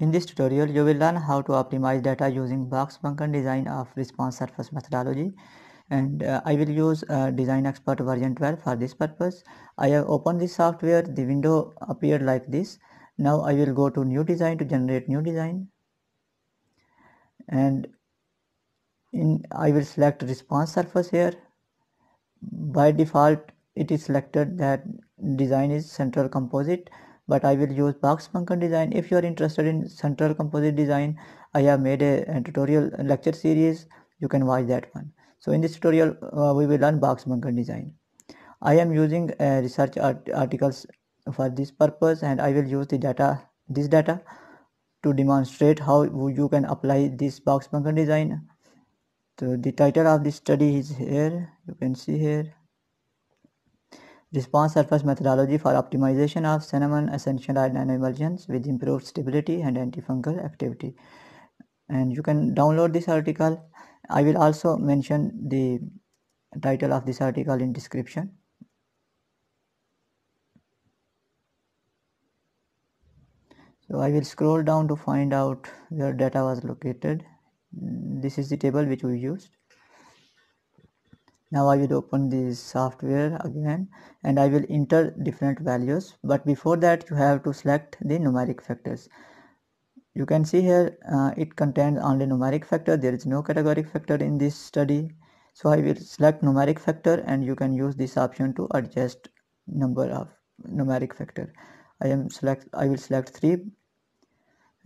In this tutorial, you will learn how to optimize data using box bunker design of response surface methodology and uh, I will use uh, design expert version 12 for this purpose. I have opened this software, the window appeared like this. Now I will go to new design to generate new design and in I will select response surface here. By default it is selected that design is central composite but I will use box function design. If you are interested in central composite design, I have made a, a tutorial a lecture series. You can watch that one. So in this tutorial, uh, we will learn box function design. I am using uh, research art articles for this purpose and I will use the data, this data to demonstrate how you can apply this box function design. So the title of this study is here, you can see here. Response surface methodology for optimization of cinnamon essential oil and with improved stability and antifungal activity. And you can download this article. I will also mention the title of this article in description. So I will scroll down to find out where data was located. This is the table which we used now I will open the software again and I will enter different values but before that you have to select the numeric factors you can see here uh, it contains only numeric factor there is no categoric factor in this study so I will select numeric factor and you can use this option to adjust number of numeric factor I am select I will select 3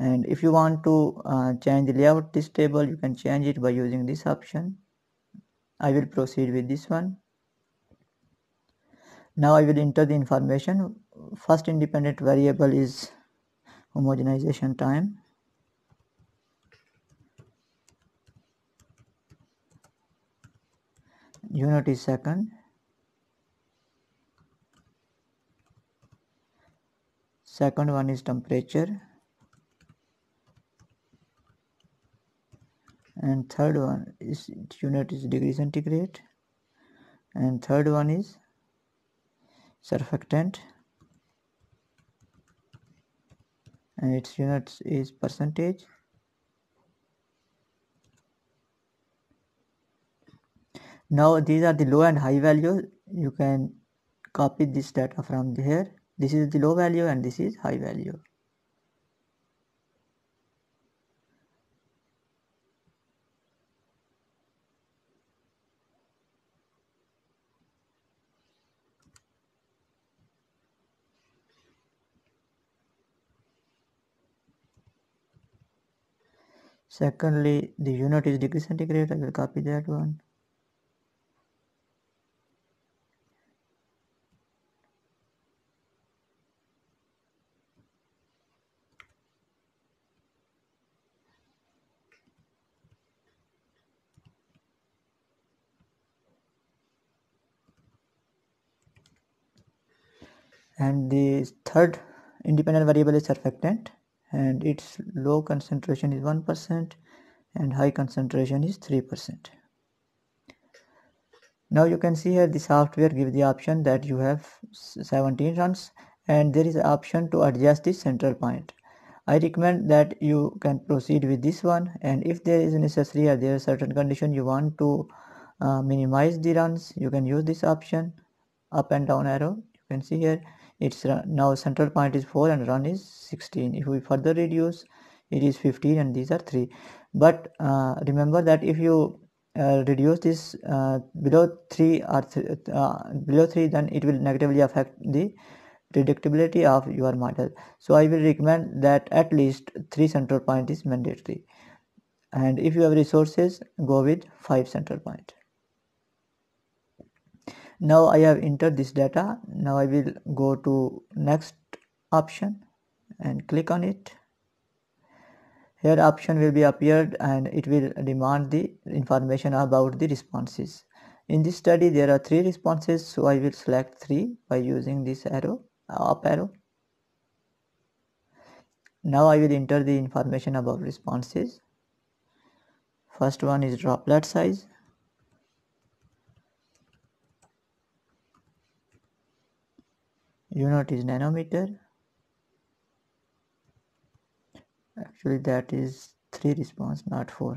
and if you want to uh, change the layout this table you can change it by using this option I will proceed with this one. Now I will enter the information. First independent variable is homogenization time. Unit is second. Second one is temperature. and third one is unit is degree centigrade and third one is surfactant and its units is percentage now these are the low and high value you can copy this data from here this is the low value and this is high value Secondly, the unit is degree centigrade. I will copy that one. And the third independent variable is surfactant and its low concentration is 1% and high concentration is 3%. Now you can see here the software give the option that you have 17 runs and there is an option to adjust the central point. I recommend that you can proceed with this one and if there is necessary or there is certain condition you want to uh, minimize the runs you can use this option up and down arrow you can see here its uh, now central point is 4 and run is 16 if we further reduce it is 15 and these are 3 but uh, remember that if you uh, reduce this uh, below 3 or th uh, below 3 then it will negatively affect the predictability of your model so i will recommend that at least 3 central point is mandatory and if you have resources go with 5 central point now i have entered this data now i will go to next option and click on it here option will be appeared and it will demand the information about the responses in this study there are three responses so i will select three by using this arrow up arrow now i will enter the information about responses first one is droplet size unit is nanometer actually that is three response not four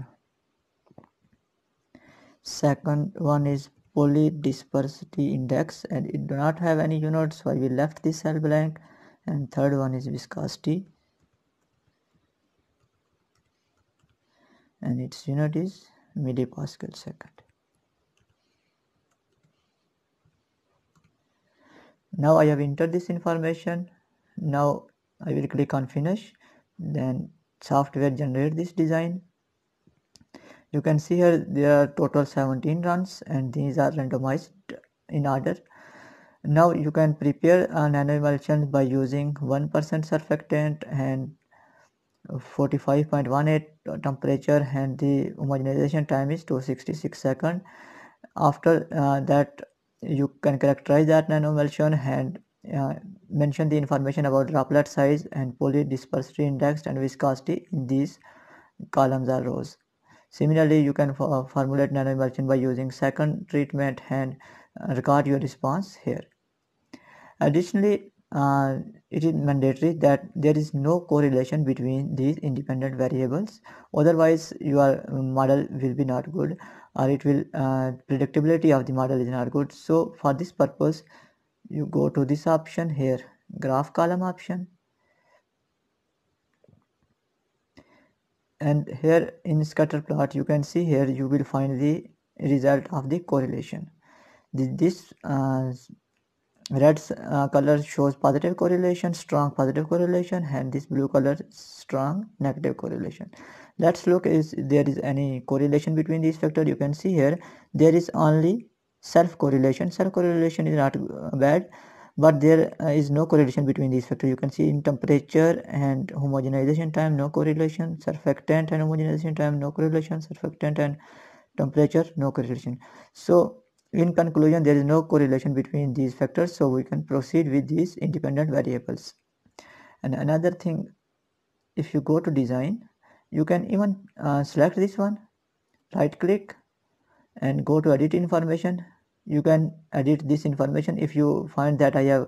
second one is polydispersity index and it do not have any units so we left this cell blank and third one is viscosity and its unit is millipascal second now I have entered this information now I will click on finish then software generate this design you can see here there are total 17 runs and these are randomized in order now you can prepare an nanoemulsion by using 1% surfactant and 45.18 temperature and the homogenization time is 266 second after uh, that you can characterize that nanoemulsion and uh, mention the information about droplet size and polydispersity index and viscosity in these columns or rows. Similarly, you can uh, formulate nanoemulsion by using second treatment and uh, record your response here. Additionally, uh, it is mandatory that there is no correlation between these independent variables otherwise your model will be not good or it will uh, predictability of the model is not good so for this purpose you go to this option here graph column option and here in scatter plot you can see here you will find the result of the correlation this uh, red uh, color shows positive correlation strong positive correlation and this blue color strong negative correlation let's look is there is any correlation between these factor you can see here there is only self correlation self correlation is not bad but there uh, is no correlation between these factors you can see in temperature and homogenization time no correlation surfactant and homogenization time no correlation surfactant and temperature no correlation so in conclusion there is no correlation between these factors so we can proceed with these independent variables and another thing if you go to design you can even uh, select this one right click and go to edit information you can edit this information if you find that I have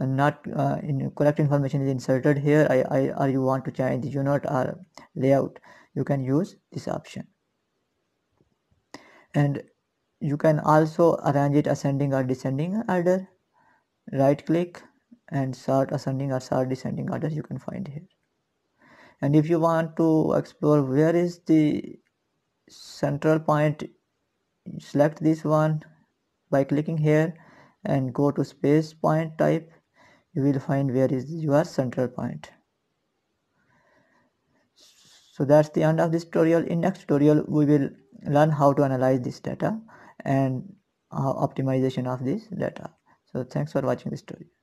uh, not uh, in correct information is inserted here I, I or you want to change the not or uh, layout you can use this option and you can also arrange it ascending or descending order right click and sort ascending or sort descending order you can find here and if you want to explore where is the central point select this one by clicking here and go to space point type you will find where is your central point so that's the end of this tutorial in next tutorial we will learn how to analyze this data and uh, optimization of this data so thanks for watching this tutorial